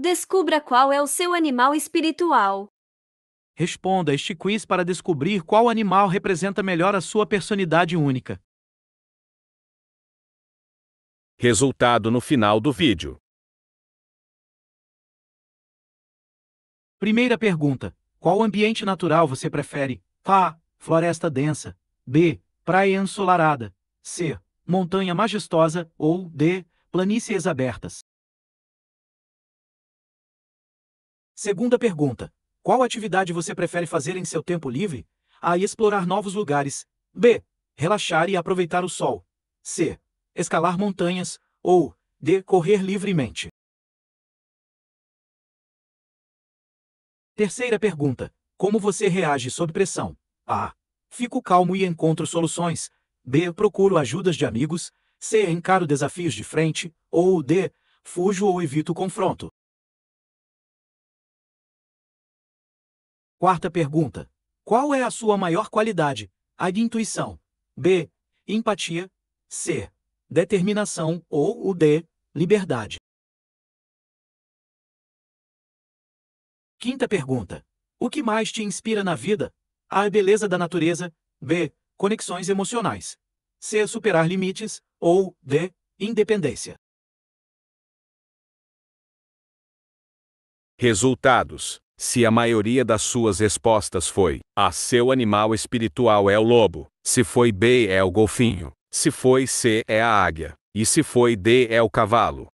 Descubra qual é o seu animal espiritual. Responda este quiz para descobrir qual animal representa melhor a sua personalidade única. Resultado no final do vídeo. Primeira pergunta: Qual ambiente natural você prefere? A. Floresta densa. B. Praia ensolarada. C. Montanha majestosa. Ou D. Planícies abertas. Segunda pergunta. Qual atividade você prefere fazer em seu tempo livre? A. Explorar novos lugares. B. Relaxar e aproveitar o sol. C. Escalar montanhas. Ou D. Correr livremente. Terceira pergunta. Como você reage sob pressão? A. Fico calmo e encontro soluções. B. Procuro ajudas de amigos. C. Encaro desafios de frente. Ou D. Fujo ou evito confronto. Quarta pergunta. Qual é a sua maior qualidade? A de intuição. B. Empatia. C. Determinação ou o D. Liberdade. Quinta pergunta. O que mais te inspira na vida? A. Beleza da natureza. B. Conexões emocionais. C. Superar limites. Ou D. Independência. Resultados se a maioria das suas respostas foi A, ah, seu animal espiritual é o lobo. Se foi B, é o golfinho. Se foi C, é a águia. E se foi D, é o cavalo.